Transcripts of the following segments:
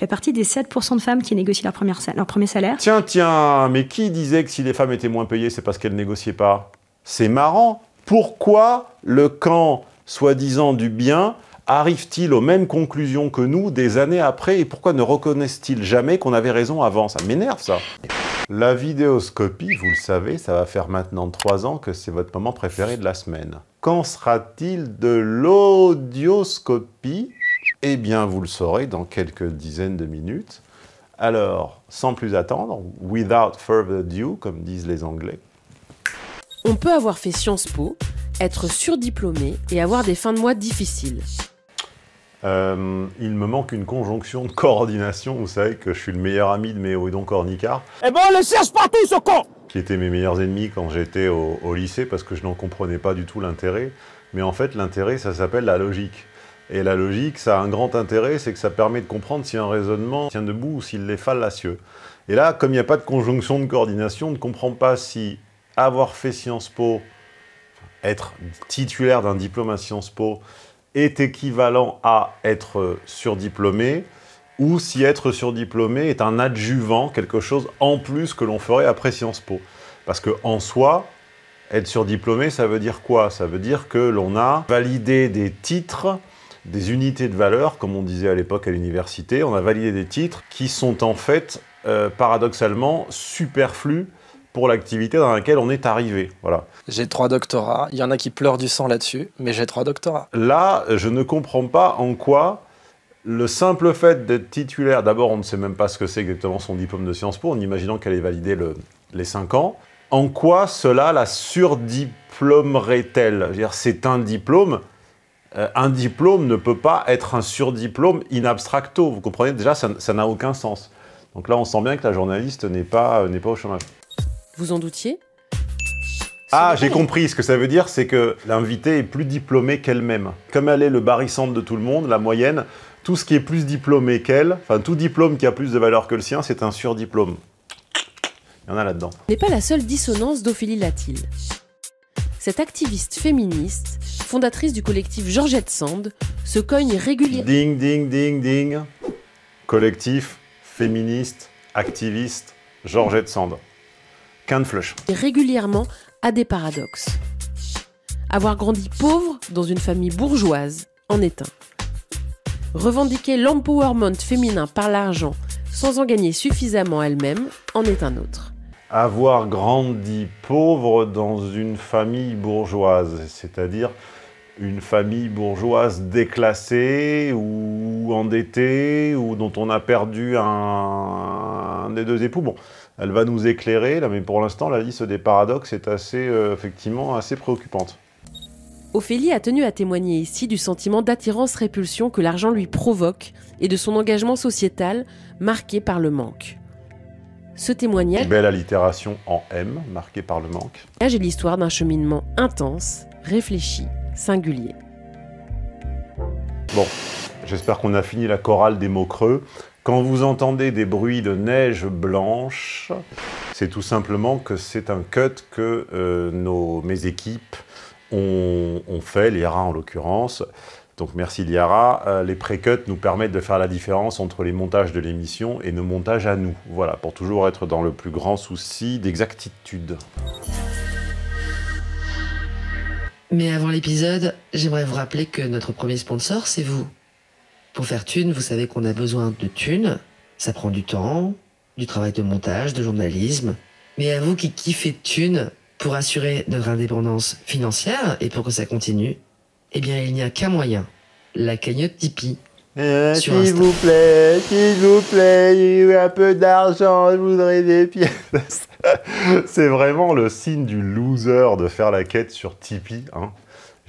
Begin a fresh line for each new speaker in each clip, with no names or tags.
fait partie des 7% de femmes qui négocient leur, première premier salaire.
Tiens, tiens, mais qui disait que si les femmes étaient moins payées, c'est parce qu'elles négociaient pas C'est marrant. Pourquoi le camp soi-disant du bien arrive-t-il aux mêmes conclusions que nous des années après et pourquoi ne reconnaissent-ils jamais qu'on avait raison avant Ça m'énerve ça. La vidéoscopie, vous le savez, ça va faire maintenant 3 ans que c'est votre moment préféré de la semaine. Quand sera-t-il de l'audioscopie eh bien, vous le saurez dans quelques dizaines de minutes. Alors, sans plus attendre, without further ado, comme disent les Anglais.
On peut avoir fait Sciences Po, être surdiplômé et avoir des fins de mois difficiles.
Euh, il me manque une conjonction de coordination, vous savez que je suis le meilleur ami de donc Cornicard.
Eh ben on le cherche partout ce con Qui
étaient mes meilleurs ennemis quand j'étais au lycée parce que je n'en comprenais pas du tout l'intérêt. Mais en fait l'intérêt ça s'appelle la logique. Et la logique, ça a un grand intérêt, c'est que ça permet de comprendre si un raisonnement tient debout ou s'il est fallacieux. Et là, comme il n'y a pas de conjonction de coordination, on ne comprend pas si avoir fait Sciences Po, être titulaire d'un diplôme à Sciences Po, est équivalent à être surdiplômé, ou si être surdiplômé est un adjuvant, quelque chose en plus que l'on ferait après Sciences Po. Parce que en soi, être surdiplômé, ça veut dire quoi Ça veut dire que l'on a validé des titres des unités de valeur, comme on disait à l'époque à l'université. On a validé des titres qui sont en fait, euh, paradoxalement, superflus pour l'activité dans laquelle on est arrivé. Voilà. J'ai trois doctorats, il y en a qui pleurent du sang là-dessus, mais j'ai trois doctorats. Là, je ne comprends pas en quoi le simple fait d'être titulaire, d'abord on ne sait même pas ce que c'est exactement son diplôme de Sciences Po, en imaginant qu'elle ait validé les cinq ans, en quoi cela la surdiplômerait-elle C'est un diplôme, euh, un diplôme ne peut pas être un surdiplôme in abstracto. Vous comprenez déjà, ça n'a aucun sens. Donc là, on sent bien que la journaliste n'est pas, euh, au chômage.
Vous en doutiez
ah, j'ai compris. Ce que ça veut dire, c'est que l'invité est plus diplômée qu'elle-même. Comme elle est le barycentre de tout le monde, la moyenne, tout ce qui est plus diplômé qu'elle, enfin tout diplôme qui a plus de valeur que le sien, c'est un surdiplôme. Il y en a là-dedans.
N'est pas la seule dissonance d'Ophélie Latil cette activiste féministe, fondatrice du collectif Georgette Sand, se cogne régulièrement.
Ding, ding, ding, ding. Collectif féministe, activiste, Georgette Sand.
Régulièrement à des paradoxes. Avoir grandi pauvre dans une famille bourgeoise en est un. Revendiquer l'empowerment féminin par l'argent sans en gagner suffisamment elle-même en est un autre
avoir grandi pauvre dans une famille bourgeoise, c'est-à-dire une famille bourgeoise déclassée ou endettée ou dont on a perdu un, des deux époux. Bon, elle va nous éclairer, mais pour l'instant, la liste des paradoxes est assez, euh, effectivement, assez préoccupante.
Ophélie a tenu à témoigner ici du sentiment d'attirance-répulsion que l'argent lui provoque et de son engagement sociétal marqué par le manque. Ce témoignage. Belle
allitération en M, marquée par le manque.
j'ai l'histoire d'un cheminement intense, réfléchi, singulier.
Bon, j'espère qu'on a fini la chorale des mots creux. Quand vous entendez des bruits de neige blanche, c'est tout simplement que c'est un cut que euh, nos, mes équipes ont, ont fait, les rats en l'occurrence, donc merci Liara. Euh, les pré-cuts nous permettent de faire la différence entre les montages de l'émission et nos montages à nous. Voilà, pour toujours être dans le plus grand souci d'exactitude.
Mais avant l'épisode, j'aimerais vous rappeler que notre premier sponsor, c'est vous. Pour faire thune, vous savez qu'on a besoin de thunes. Ça prend du temps, du travail de montage, de journalisme. Mais à vous qui kiffez thune pour assurer notre indépendance financière et pour que ça continue, eh bien, il n'y a qu'un moyen. La cagnotte Tipeee. Euh, s'il vous
plaît, s'il vous plaît, un peu d'argent, je voudrais des pièces.
c'est
vraiment le signe du loser de faire la quête sur Tipeee. Hein.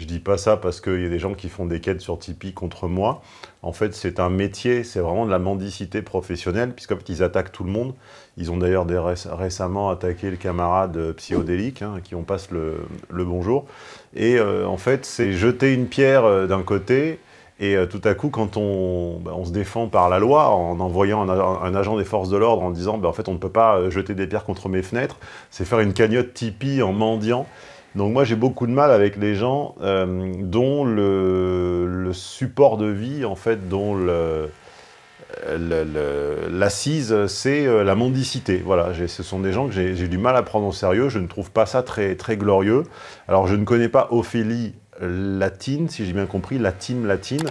Je ne dis pas ça parce qu'il y a des gens qui font des quêtes sur Tipeee contre moi. En fait, c'est un métier, c'est vraiment de la mendicité professionnelle, puisqu'ils attaquent tout le monde. Ils ont d'ailleurs récemment attaqué le camarade euh, psychodélique, hein, qui on passe le, bonjour. Et euh, en fait, c'est jeter une pierre euh, d'un côté, et tout à coup, quand bah, on, se défend par la loi, en envoyant un, agent des forces de l'ordre en disant bah, en fait, on ne peut pas jeter des pierres contre mes fenêtres », c'est faire une cagnotte Tipeee en mendiant. Donc moi j'ai beaucoup de mal avec les gens euh, dont le, support de vie, en fait, dont l'assise, c'est euh, la mondicité. Voilà, ce sont des gens que j'ai du mal à prendre au sérieux, je ne trouve pas ça très, très glorieux. Alors je ne connais pas Ophélie latine, si j'ai bien compris, Latine, latine.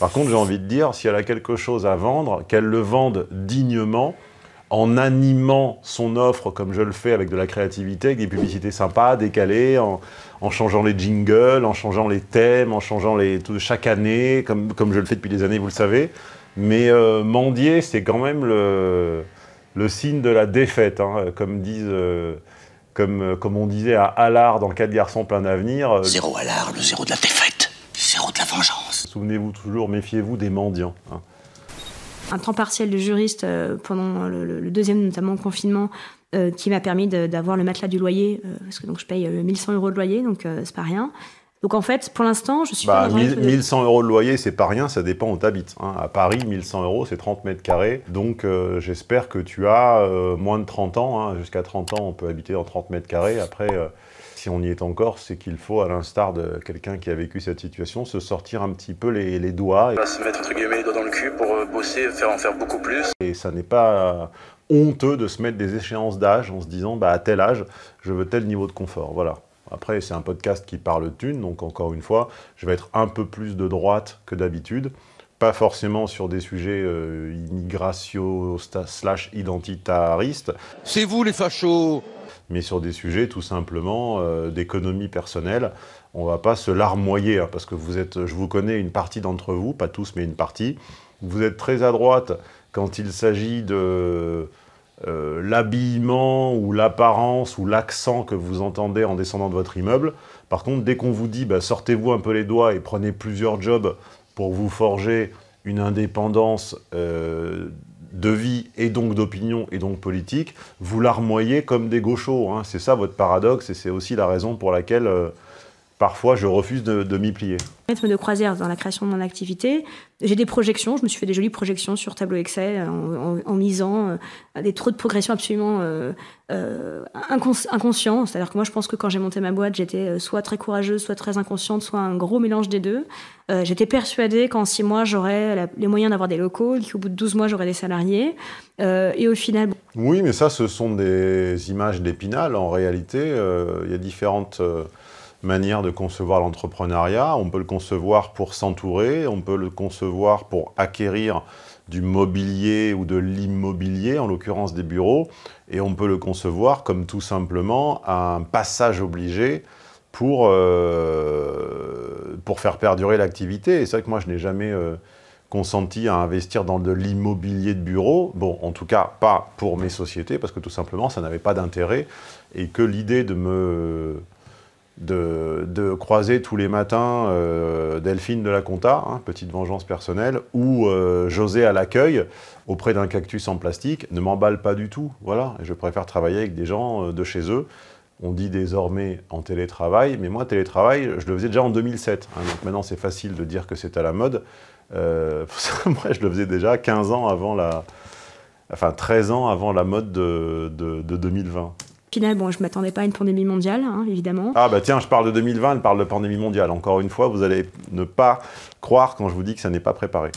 Par contre, j'ai envie de dire, si elle a quelque chose à vendre, qu'elle le vende dignement, en animant son offre comme je le fais avec de la créativité, avec des publicités sympas, décalées, en, changeant les jingles, en changeant les thèmes, en changeant les tout, chaque année, comme, je le fais depuis des années, vous le savez. Mais euh, mendier, c'est quand même le, signe de la défaite, hein, comme disent... Euh, euh, comme, on disait à Allard dans de garçon plein d'avenir. Zéro
Allard, le zéro de la défaite, zéro de
la vengeance. Souvenez-vous toujours, méfiez-vous des mendiants. Hein
un temps partiel de juriste euh, pendant le, deuxième, notamment confinement, euh, qui m'a permis d'avoir le matelas du loyer, euh, parce que donc je paye 1100 euros de loyer, donc ce c'est pas rien. Donc en fait, pour l'instant, je suis 1100
bah, euros de loyer, c'est pas rien, ça dépend où t'habites. Hein. À Paris, 1100 euros, c'est 30 mètres carrés. Donc j'espère que tu as moins de 30 ans. Hein. Jusqu'à 30 ans, on peut habiter dans 30 mètres carrés. Après, si on y est encore, c'est qu'il faut, à l'instar de quelqu'un qui a vécu cette situation, se sortir un petit peu les, doigts. Et... mettre entre les doigts pour euh, bosser, faire en faire beaucoup plus. Et ça n'est pas euh, honteux de se mettre des échéances d'âge en se disant bah, à tel âge, je veux tel niveau de confort. Voilà. Après, c'est un podcast qui parle thunes, donc encore une fois, je vais être un peu plus de droite que d'habitude. Pas forcément sur des sujets euh, slash identitaristes. C'est vous les fachos Mais sur des sujets tout simplement euh, d'économie personnelle. On va pas se larmoyer, hein, parce que vous êtes, je vous connais une partie d'entre vous, pas tous, mais une partie vous êtes très à droite quand il s'agit de euh, l'habillement ou l'apparence ou l'accent que vous entendez en descendant de votre immeuble. Par contre, dès qu'on vous dit bah, sortez-vous un peu les doigts et prenez plusieurs jobs pour vous forger une indépendance euh, de vie et donc d'opinion et donc politique, vous larmoyez comme des gauchos. Hein. C'est ça votre paradoxe et c'est aussi la raison pour laquelle... Euh, Parfois, je refuse de, m'y plier.
Maître de croisière dans la création de mon activité, j'ai des projections, je me suis fait des jolies projections sur tableau Excel euh, en, misant euh, des taux de progression absolument euh, euh C'est-à-dire que moi, je pense que quand j'ai monté ma boîte, j'étais soit très courageuse, soit très inconsciente, soit un gros mélange des deux. j'étais persuadée qu'en six mois, j'aurais les moyens d'avoir des locaux, qu'au bout de 12 mois, j'aurais des salariés. et au final...
Oui, mais ça, ce sont des images d'épinal. En réalité, il y a différentes manière de concevoir l'entrepreneuriat. On peut le concevoir pour s'entourer, on peut le concevoir pour acquérir du mobilier ou de l'immobilier, en l'occurrence des bureaux, et on peut le concevoir comme tout simplement un passage obligé pour, euh, pour faire perdurer l'activité. Et c'est vrai que moi, je n'ai jamais euh, consenti à investir dans de l'immobilier de bureau. Bon, en tout cas, pas pour mes sociétés, parce que tout simplement, ça n'avait pas d'intérêt, et que l'idée de me de, croiser tous les matins euh, Delphine de la Conta, hein, petite vengeance personnelle, ou euh, José à l'accueil auprès d'un cactus en plastique, ne m'emballe pas du tout. Voilà, je préfère travailler avec des gens euh, de chez eux. On dit désormais en télétravail, mais moi, télétravail, je le faisais déjà en 2007. Hein. maintenant, c'est facile de dire que c'est à la mode. moi, je le faisais déjà 15 ans avant la... Enfin, 13 ans avant la mode de 2020.
Final, bon, je ne m'attendais pas à une pandémie mondiale, hein, évidemment. Ah
bah tiens, je parle de 2020, elle parle de pandémie mondiale. Encore une fois, vous allez ne pas croire quand je vous dis que ça n'est pas préparé.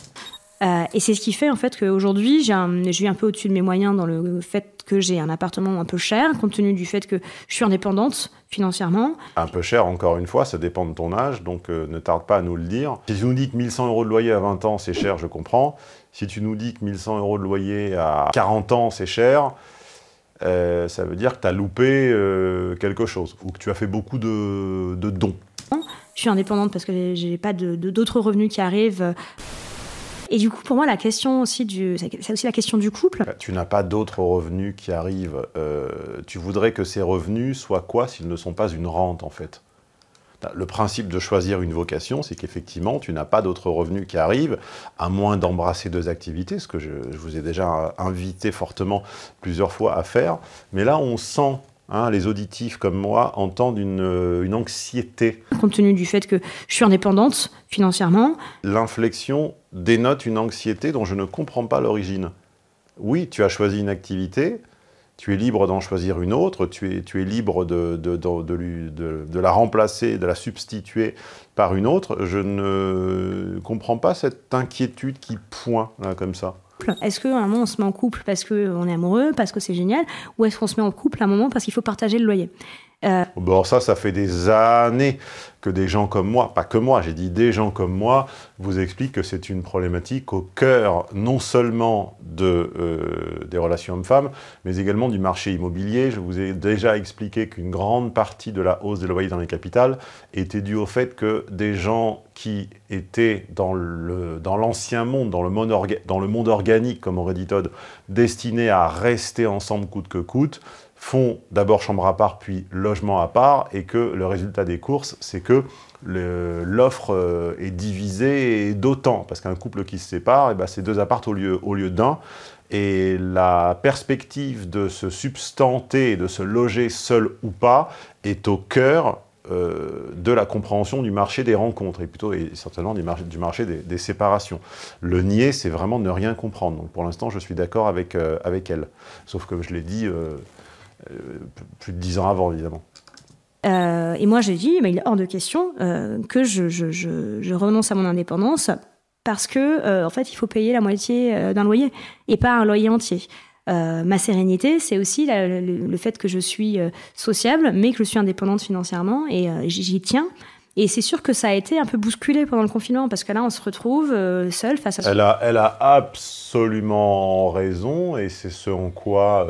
Euh, et c'est ce qui fait en fait qu'aujourd'hui, je suis un peu au-dessus de mes moyens dans le fait que j'ai un appartement un peu cher, compte tenu du fait que je suis indépendante financièrement.
Un peu cher, encore une fois, ça dépend de ton âge, donc euh, ne tarde pas à nous le dire. Si tu nous dis que 1100 euros de loyer à 20 ans, c'est cher, je comprends. Si tu nous dis que 1100 euros de loyer à 40 ans, c'est cher, euh, ça veut dire que tu as loupé euh, quelque chose ou que tu as fait beaucoup de, dons.
Je suis indépendante parce que j'ai pas d'autres revenus qui arrivent. Et du coup, pour moi, la question aussi c'est aussi la question du couple. Bah,
tu n'as pas d'autres revenus qui arrivent. Euh, tu voudrais que ces revenus soient quoi s'ils ne sont pas une rente, en fait le principe de choisir une vocation, c'est qu'effectivement, tu n'as pas d'autres revenus qui arrivent, à moins d'embrasser deux activités, ce que je, vous ai déjà invité fortement plusieurs fois à faire. Mais là, on sent, hein, les auditifs comme moi entendent une, euh, une anxiété.
Compte tenu du fait que je suis indépendante financièrement.
L'inflexion dénote une anxiété dont je ne comprends pas l'origine. Oui, tu as choisi une activité, tu es libre d'en choisir une autre, tu es, tu es libre de, de, de, la remplacer, de la substituer par une autre. Je ne comprends pas cette inquiétude qui pointe là, comme ça.
Est-ce qu'à un moment on se met en couple parce qu'on est amoureux, parce que c'est génial, ou est-ce qu'on se met en couple à un moment parce qu'il faut partager le loyer euh,
bon, ça, ça fait des années que des gens comme moi, pas que moi, j'ai dit des gens comme moi, vous expliquent que c'est une problématique au cœur non seulement de, euh, des relations hommes-femmes, mais également du marché immobilier. Je vous ai déjà expliqué qu'une grande partie de la hausse des loyers dans les capitales était due au fait que des gens qui étaient dans l'ancien monde, dans le monde organique, comme aurait dit Todd, destinés à rester ensemble coûte que coûte, font d'abord chambre à part, puis logement à part, et que le résultat des courses, c'est que l'offre euh, est divisée d'autant, parce qu'un couple qui se sépare, eh ben, c'est deux appartes au lieu, au lieu d'un, et la perspective de se substanter, de se loger seul ou pas, est au cœur euh, de la compréhension du marché des rencontres, et plutôt et certainement du marché, du marché des, séparations. Le nier, c'est vraiment ne rien comprendre. Donc pour l'instant, je suis d'accord avec, euh, avec elle. Sauf que, comme je l'ai dit, euh, plus de dix ans avant, évidemment.
Euh, et moi, j'ai dit, mais il est hors de question euh, que je, je, je, je, renonce à mon indépendance parce que, en fait, il faut payer la moitié d'un loyer et pas un loyer entier. ma sérénité, c'est aussi le, fait que je suis sociable, mais que je suis indépendante financièrement et j'y tiens. Et c'est sûr que ça a été un peu bousculé pendant le confinement, parce que là, on se retrouve seul face à... Elle a,
elle a absolument raison, et c'est ce en quoi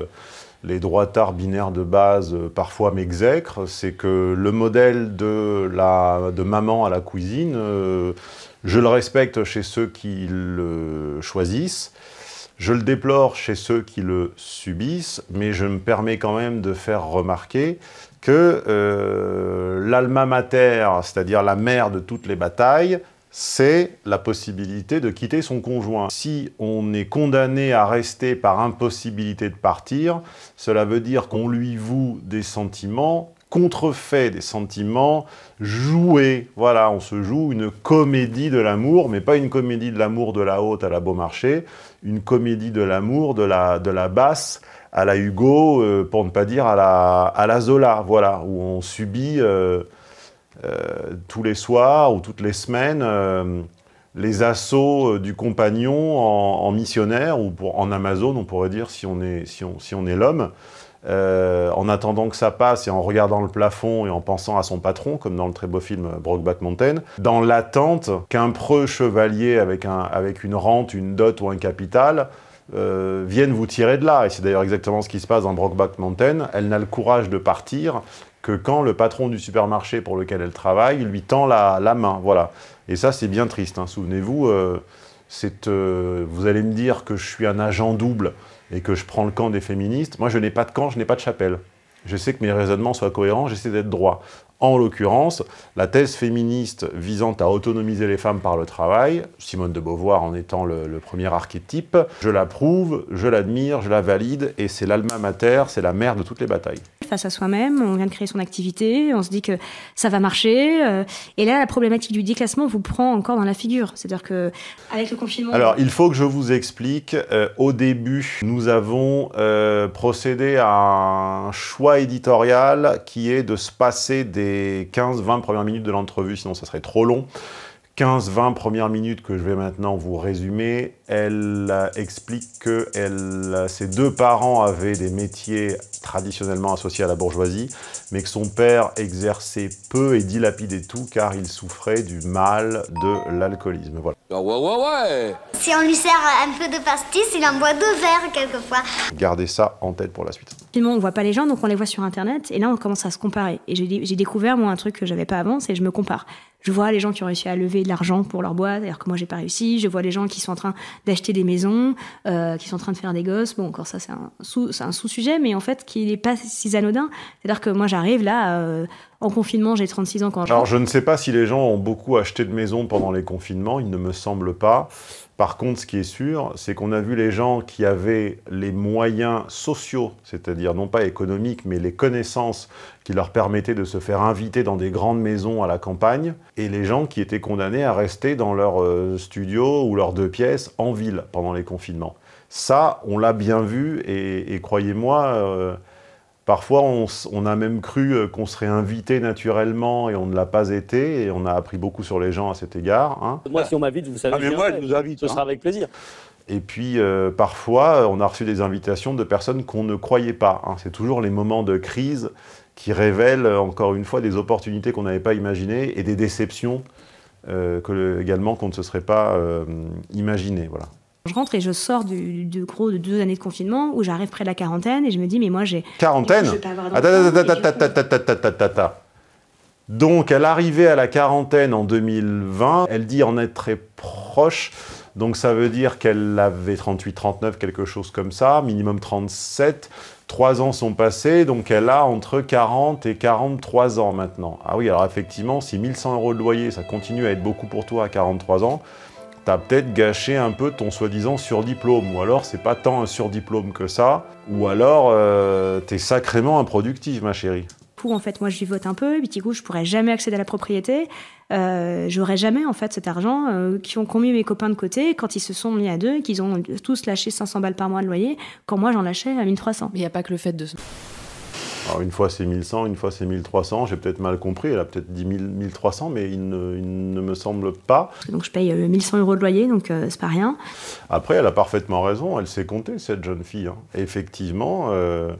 les tard binaires de base euh, parfois m'exècrent, c'est que le modèle de, la, maman à la cuisine, euh, je le respecte chez ceux qui le choisissent, je le déplore chez ceux qui le subissent, mais je me permets quand même de faire remarquer que euh, l'alma mater, c'est-à-dire la mère de toutes les batailles, c'est la possibilité de quitter son conjoint. Si on est condamné à rester par impossibilité de partir, cela veut dire qu'on lui voue des sentiments contrefaits, des sentiments joués. Voilà, on se joue une comédie de l'amour, mais pas une comédie de l'amour de la haute à la Beaumarchais, une comédie de l'amour de la, de la basse à la Hugo, euh, pour ne pas dire à la, Zola, voilà, où on subit... Euh, euh, tous les soirs ou toutes les semaines euh, les assauts euh, du compagnon en, missionnaire ou en Amazon, on pourrait dire si on est, l'homme. en attendant que ça passe et en regardant le plafond et en pensant à son patron, comme dans le très beau film Brokeback Mountain, dans l'attente qu'un preux chevalier avec, une rente, une dot ou un capital vienne vous tirer de là. Et c'est d'ailleurs exactement ce qui se passe dans Brokeback Mountain. Elle n'a le courage de partir que quand le patron du supermarché pour lequel elle travaille lui tend la, main. Voilà. Et ça, c'est bien triste. Hein. Souvenez-vous, euh, euh, vous allez me dire que je suis un agent double et que je prends le camp des féministes. Moi, je n'ai pas de camp, je n'ai pas de chapelle. Je sais que mes raisonnements soient cohérents, j'essaie d'être droit. En l'occurrence, la thèse féministe visant à autonomiser les femmes par le travail, Simone de Beauvoir en étant le, premier archétype, je l'approuve, je l'admire, je la valide, et c'est l'alma mater, c'est la mère de toutes les batailles.
Face à soi-même, on vient de créer son activité, on se dit que ça va marcher, euh, et là la problématique du déclassement vous prend encore dans la figure, c'est-à-dire que avec le confinement. Alors
il faut que je vous explique. Euh, au début, nous avons euh, procédé à un choix éditorial qui est de se passer des 15-20 premières minutes de l'entrevue, sinon ça serait trop long. 15-20 premières minutes que je vais maintenant vous résumer, elle euh, explique que elle, euh, ses deux parents avaient des métiers traditionnellement associés à la bourgeoisie, mais que son père exerçait peu et dilapidait tout car il souffrait du mal de l'alcoolisme. Voilà. Ah
ouais,
ouais, ouais. Si on lui sert un peu de pastis, il en boit deux verres quelquefois.
Gardez ça en tête pour la suite.
Finalement, on voit pas les gens, donc on les voit sur Internet. Et là, on commence à se comparer. Et j'ai découvert, moi, un truc que j'avais pas avant, c'est je me compare. Je vois les gens qui ont réussi à lever de l'argent pour leur boîte, alors que moi, j'ai pas réussi. Je vois les gens qui sont en train d'acheter des maisons, euh, qui sont en train de faire des gosses. Bon, encore ça, c'est un sous-sujet, mais en fait, qui n'est pas si anodin. C'est-à-dire que moi, j'arrive là, euh, en confinement, j'ai 36 ans quand je... Alors, je ne
sais pas si les gens ont beaucoup acheté de maisons pendant les confinements, il ne me semble pas. Par contre, ce qui est sûr, c'est qu'on a vu les gens qui avaient les moyens sociaux, c'est-à-dire non pas économiques, mais les connaissances qui leur permettaient de se faire inviter dans des grandes maisons à la campagne, et les gens qui étaient condamnés à rester dans leur euh, studio ou leurs deux pièces en ville pendant les confinements. Ça, on l'a bien vu, et, croyez-moi, euh, Parfois, on, a même cru euh, qu'on serait invité naturellement et on ne l'a pas été. Et on a appris beaucoup sur les gens à cet égard.
Hein. Moi, si on m'invite, vous savez. Ah, mais moi,
invite. Ce hein. sera avec plaisir. Et puis, euh, parfois, euh, on a reçu des invitations de personnes qu'on ne croyait pas. Hein. C'est toujours les moments de crise qui révèlent, encore une fois, des opportunités qu'on n'avait pas imaginées et des déceptions que, également qu'on ne se serait pas imaginées. Voilà
je rentre et je sors du, gros de deux années de confinement où j'arrive près de la quarantaine et je me dis, mais moi j'ai. Quarantaine
Donc, elle arrivait à la quarantaine en 2020. Elle dit en être très proche. Donc, ça veut dire qu'elle avait 38, 39, quelque chose comme ça, minimum 37. Trois ans sont passés, donc elle a entre 40 et 43 ans maintenant. Ah oui, alors effectivement, si 1100 euros de loyer, ça continue à être beaucoup pour toi à 43 ans, t'as peut-être gâché un peu ton soi-disant surdiplôme, ou alors c'est pas tant un surdiplôme que ça, ou alors euh, t'es sacrément improductive, ma chérie.
Pour, en fait, moi, je vote un peu, et puis du coup, je pourrais jamais accéder à la propriété. Euh, j'aurais jamais, en fait, cet argent euh, qui ont commis mes copains de côté quand ils se sont mis à deux qu'ils ont tous lâché 500 balles par mois de loyer, quand moi, j'en lâchais à 1300. Il n'y a pas que le fait de
une fois c'est 1100, une fois c'est 1300, j'ai peut-être mal compris, elle a peut-être dit 1300, mais il ne, me semble pas.
Donc je paye 1100 euh, euros de loyer, donc euh, c'est pas rien.
Après, elle a parfaitement raison, elle sait compter cette jeune fille. Hein. Effectivement, euh,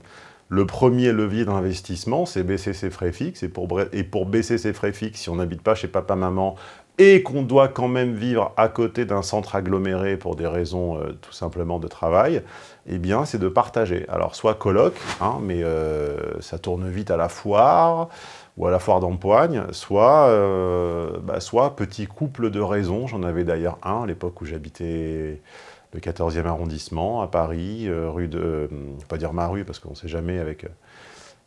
le premier levier d'investissement, c'est baisser ses frais fixes. Et pour, et pour baisser ses frais fixes, si on n'habite pas chez papa-maman, et qu'on doit quand même vivre à côté d'un centre aggloméré pour des raisons euh, tout simplement de travail, eh bien, c'est de partager. Alors, soit colloque, hein, mais euh, ça tourne vite à la foire ou à la foire d'empoigne, soit, euh, bah, soit petit couple de raisons. J'en avais d'ailleurs un à l'époque où j'habitais le 14e arrondissement à Paris, euh, rue de. Euh, pas dire ma rue parce qu'on ne sait jamais avec euh,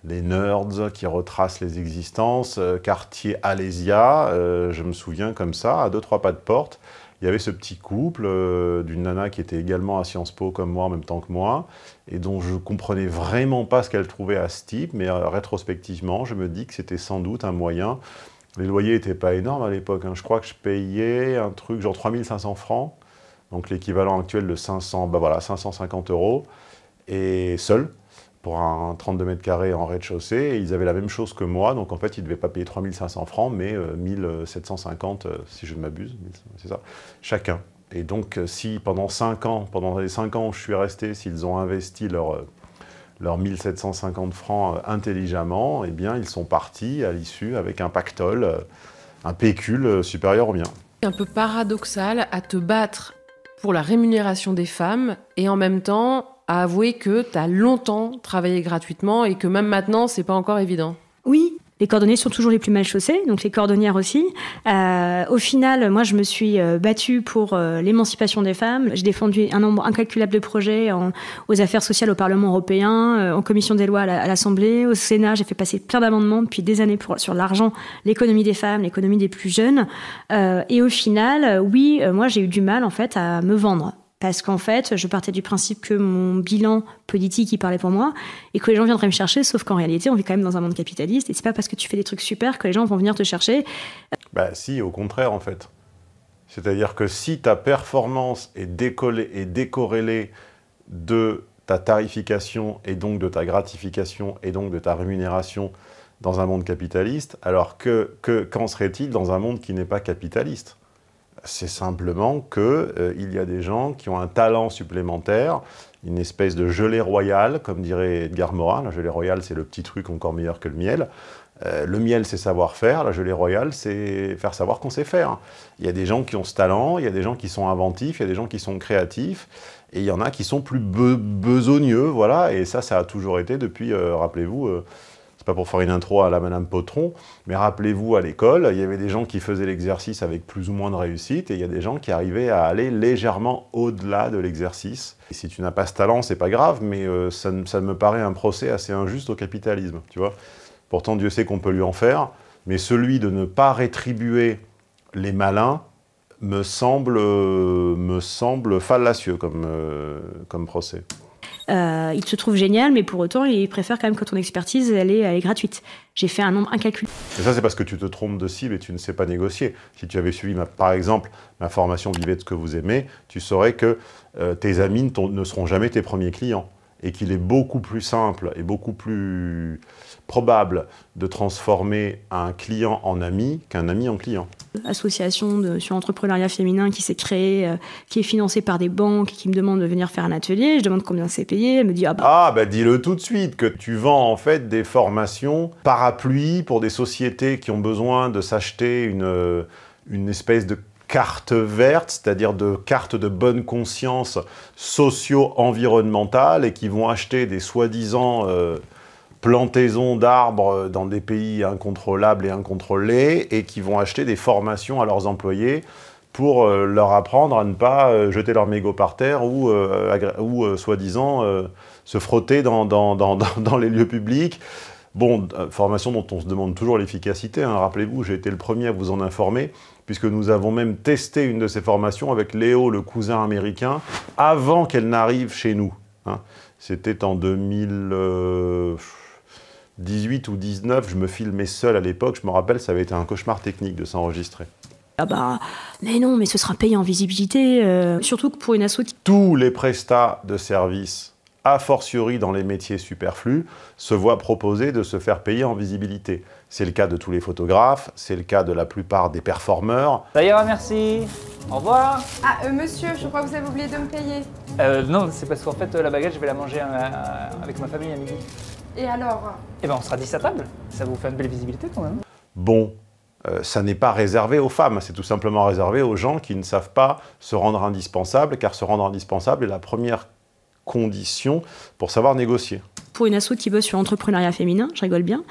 les nerds qui retracent les existences, quartier Alésia, je me souviens comme ça, à deux, trois pas de porte. Il y avait ce petit couple d'une nana qui était également à Sciences Po comme moi en même temps que moi, et dont je comprenais vraiment pas ce qu'elle trouvait à ce type, mais rétrospectivement, je me dis que c'était sans doute un moyen les loyers n'étaient pas énormes à l'époque. Hein. Je crois que je payais un truc genre 3500 francs donc l'équivalent actuel de 500, bah voilà, 550 euros, et seul, pour un 32 mètres carrés en rez-de-chaussée, ils avaient la même chose que moi, donc en fait, ils ne devaient pas payer 3500 francs, mais 1750, euh, euh, si je ne m'abuse, c'est ça, chacun. Et donc, euh, si pendant 5 ans, pendant les 5 ans où je suis resté, s'ils ont investi leur leurs 1750 francs intelligemment, eh bien, ils sont partis à l'issue avec un pactole, un pécule supérieur au mien.
Un peu paradoxal à te battre pour la rémunération des femmes et en même temps
à avouer que tu as longtemps travaillé gratuitement et que même maintenant, c'est pas encore évident. Oui, les cordonniers sont toujours les plus mal chaussés, donc les cordonnières aussi. Euh, au final, moi, je me suis euh, battue pour euh, l'émancipation des femmes. J'ai défendu un nombre incalculable de projets aux affaires sociales au Parlement européen, en commission des lois à l'Assemblée, au Sénat. J'ai fait passer plein d'amendements depuis des années pour, sur l'argent, l'économie des femmes, l'économie des plus jeunes. et au final, oui, moi, j'ai eu du mal, en fait, à me vendre parce qu'en fait, je partais du principe que mon bilan politique, il parlait pour moi, et que les gens viendraient me chercher, sauf qu'en réalité, on vit quand même dans un monde capitaliste, et c'est pas parce que tu fais des trucs super que les gens vont venir te chercher.
Bah si, au contraire, en fait. C'est-à-dire que si ta performance est, décollée, est décorrélée de ta tarification, et donc de ta gratification, et donc de ta rémunération dans un monde capitaliste, alors que, que qu'en serait-il dans un monde qui n'est pas capitaliste c'est simplement qu'il euh, il y a des gens qui ont un talent supplémentaire, une espèce de gelée royale, comme dirait Edgar Morin. La gelée royale, c'est le petit truc encore meilleur que le miel. Euh, le miel, c'est savoir faire. La gelée royale, c'est faire savoir qu'on sait faire. Il y a des gens qui ont ce talent, il y a des gens qui sont inventifs, il y a des gens qui sont créatifs, et il y en a qui sont plus besogneux, voilà. Et ça, ça a toujours été depuis, euh, rappelez-vous, c'est pas pour faire une intro à la Madame Potron, mais rappelez-vous à l'école, il y avait des gens qui faisaient l'exercice avec plus ou moins de réussite, et il y a des gens qui arrivaient à aller légèrement au-delà de l'exercice. Et si tu n'as pas ce talent, c'est pas grave, mais euh, ça, me paraît un procès assez injuste au capitalisme, tu vois. Pourtant, Dieu sait qu'on peut lui en faire, mais celui de ne pas rétribuer les malins me semble, euh, me semble fallacieux comme, euh, comme procès.
Euh, il se trouve génial, mais pour autant, il préfère quand même que ton expertise, elle est, gratuite. J'ai fait un nombre incalculable.
Et ça, c'est parce que tu te trompes de cible et tu ne sais pas négocier. Si tu avais suivi, par exemple, ma formation Vivez de ce que vous aimez, tu saurais que euh, tes amis ne seront jamais tes premiers clients et qu'il est beaucoup plus simple et beaucoup plus probable de transformer un client en ami qu'un ami en client.
Association de, sur l'entrepreneuriat féminin qui s'est créée, euh, qui est financée par des banques, qui me demande de venir faire un atelier. Je demande combien c'est payé. Elle me dit Ah
bah, ah, bah dis-le tout de suite que tu vends en fait des formations parapluies pour des sociétés qui ont besoin de s'acheter une, euh, une espèce de carte verte, c'est-à-dire de carte de bonne conscience socio-environnementale et qui vont acheter des soi-disant. Euh, plantaison d'arbres dans des pays incontrôlables et incontrôlés et qui vont acheter des formations à leurs employés pour euh, leur apprendre à ne pas euh, jeter leur mégot par terre ou, euh, ou soi-disant, se frotter dans, dans, les lieux publics. Bon, formation dont on se demande toujours l'efficacité. Hein. Rappelez-vous, j'ai été le premier à vous en informer, puisque nous avons même testé une de ces formations avec Léo, le cousin américain, avant qu'elle n'arrive chez nous. Hein. C'était en 2000... 18 ou 19, je me filmais seul à l'époque, je me rappelle, ça avait été un cauchemar technique de s'enregistrer.
Ah bah, mais non, mais ce sera payé en visibilité, euh, surtout que pour une asso qui...
Tous les prestats de service, a fortiori dans les métiers superflus, se voient proposer de se faire payer en visibilité. C'est le cas de tous les photographes, c'est le cas de la plupart des performeurs.
D'ailleurs, merci. Au revoir. Ah, euh, monsieur, je crois que vous avez oublié de me payer. Euh, non, c'est parce qu'en fait, la baguette, je vais la manger avec ma famille à midi. Et alors Eh ben, on sera 10 à table. Ça vous fait une belle visibilité quand même.
Bon, euh, ça n'est pas réservé aux femmes, c'est tout simplement réservé aux gens qui ne savent pas se rendre indispensable, car se rendre indispensable est la première condition pour savoir négocier.
Pour une asso qui bosse sur l'entrepreneuriat féminin, je rigole bien,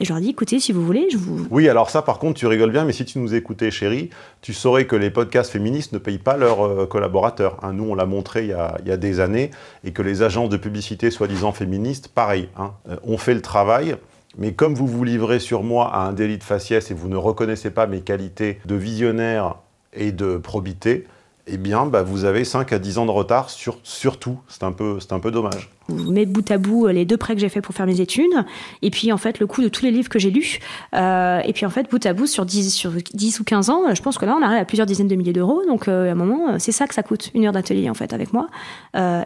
et je leur dis écoutez, si vous voulez, je vous.
Oui, alors ça, par contre, tu rigoles bien, mais si tu nous écoutais, chérie, tu saurais que les podcasts féministes ne payent pas leurs euh, collaborateurs. Hein, nous, on l'a montré il y, a, des années, et que les agences de publicité soi-disant féministes, pareil, hein, euh, on fait le travail. Mais comme vous vous livrez sur moi à un délit de faciès et vous ne reconnaissez pas mes qualités de visionnaire et de probité, eh bien, bah, vous avez 5 à 10 ans de retard sur, sur tout. C'est un, peu, un peu dommage.
Vous mettez bout à bout euh, les deux prêts que j'ai fait pour faire mes études, et puis en fait le coût de tous les livres que j'ai lus, euh, et puis en fait bout à bout sur 10, sur 10 ou 15 ans, je pense que là on arrive à plusieurs dizaines de milliers d'euros, donc euh, à un moment c'est ça que ça coûte, une heure d'atelier en fait avec moi.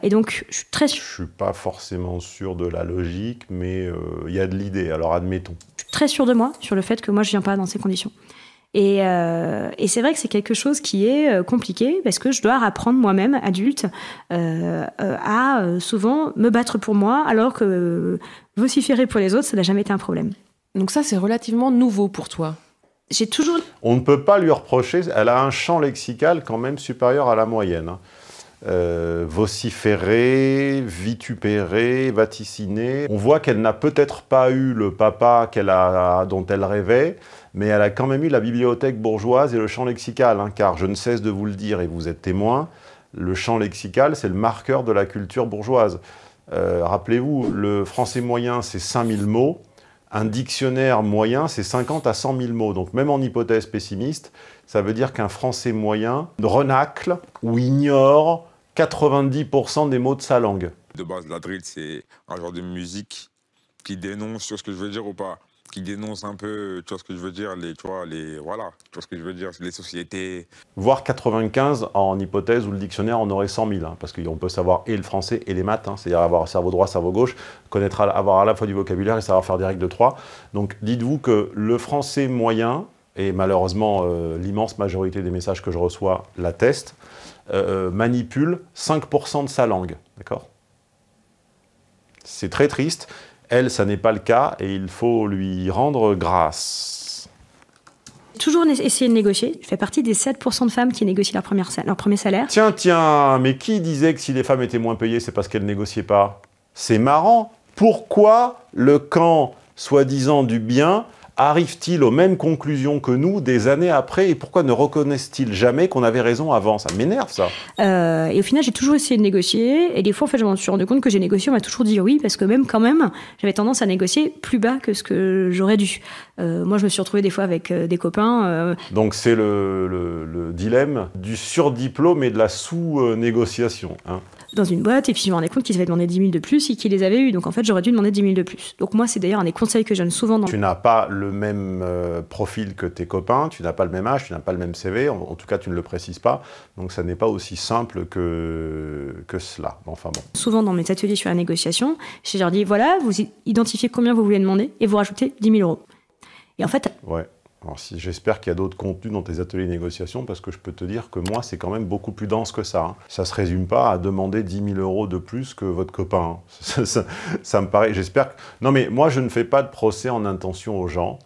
et donc je suis très... Je suis
pas forcément sûr de la logique, mais il y a de l'idée, alors admettons.
Je suis très sûr de moi sur le fait que moi je viens pas dans ces conditions. Euh, et, c'est vrai que c'est quelque chose qui est euh, compliqué parce que je dois apprendre moi-même, adulte, euh, à souvent me battre pour moi alors que vociférer pour les autres, ça n'a jamais été un problème. Donc ça, c'est relativement nouveau pour toi j'ai toujours...
On ne peut pas lui reprocher, elle a un champ lexical quand même supérieur à la moyenne. Hein. Euh, Vociférer, vitupérer, vitupérée, On voit qu'elle n'a peut-être pas eu le papa qu'elle a, dont elle rêvait, mais elle a quand même eu la bibliothèque bourgeoise et le champ lexical, hein, car je ne cesse de vous le dire et vous êtes témoin, le champ lexical, c'est le marqueur de la culture bourgeoise. Euh, rappelez-vous, le français moyen, c'est 5000 mots. Un dictionnaire moyen, c'est 50 à 100 000 mots. Donc même en hypothèse pessimiste, ça veut dire qu'un français moyen renacle ou ignore 90% des mots de sa langue. De base, la drill, c'est un genre de musique qui dénonce, sur ce que je veux dire ou pas qui dénonce un peu, tu vois ce que je veux dire, les, tu vois, les, voilà, tu ce que je veux dire, les sociétés. Voire 95 en hypothèse où le dictionnaire en aurait 100 000, hein, parce qu'on peut savoir et le français et les maths, hein, c'est-à-dire avoir cerveau droit, cerveau gauche, connaître, avoir à la fois du vocabulaire et savoir faire des règles de trois. Donc dites-vous que le français moyen, et malheureusement euh, l'immense majorité des messages que je reçois l'attestent, euh, euh, manipule 5% de sa langue. D'accord C'est très triste. Elle, ça n'est pas le cas et il faut lui rendre grâce.
Toujours essayer de négocier. Je fais partie des 7% de femmes qui négocient leur, premier salaire.
Tiens, tiens, mais qui disait que si les femmes étaient moins payées, c'est parce qu'elles négociaient pas C'est marrant. Pourquoi le camp soi-disant du bien Arrive-t-il aux mêmes conclusions que nous des années après et pourquoi ne reconnaissent-ils jamais qu'on avait raison avant Ça m'énerve ça.
Euh, et au final, j'ai toujours essayé de négocier et des fois, en fait, je me suis rendu compte que j'ai négocié, on m'a toujours dit oui parce que même quand même, j'avais tendance à négocier plus bas que ce que j'aurais dû. Euh, moi, je me suis retrouvée des fois avec euh, des copains.
Donc c'est le, dilemme du surdiplôme et de la sous-négociation. Hein
dans une boîte et puis je me rendais compte qu'ils avaient demandé 10 000 de plus et qu'ils les avaient eu. Donc en fait, j'aurais dû demander 10 000 de plus. Donc moi, c'est d'ailleurs un des conseils que je donne souvent. Dans... Tu
n'as pas le même euh, profil que tes copains, tu n'as pas le même âge, tu n'as pas le même CV, en, tout cas, tu ne le précises pas. Donc ça n'est pas aussi simple que, que cela. Enfin bon.
Souvent dans mes ateliers sur la négociation, je leur dis voilà, vous identifiez combien vous voulez demander et vous rajoutez 10 000 euros. Et en fait,
ouais. Alors si, j'espère qu'il y a d'autres contenus dans tes ateliers de négociation, parce que je peux te dire que moi, c'est quand même beaucoup plus dense que ça. Hein. Ça ne se résume pas à demander 10 000 euros de plus que votre copain. Hein. ça, me paraît... J'espère... Que... Non mais moi, je ne fais pas de procès en intention aux gens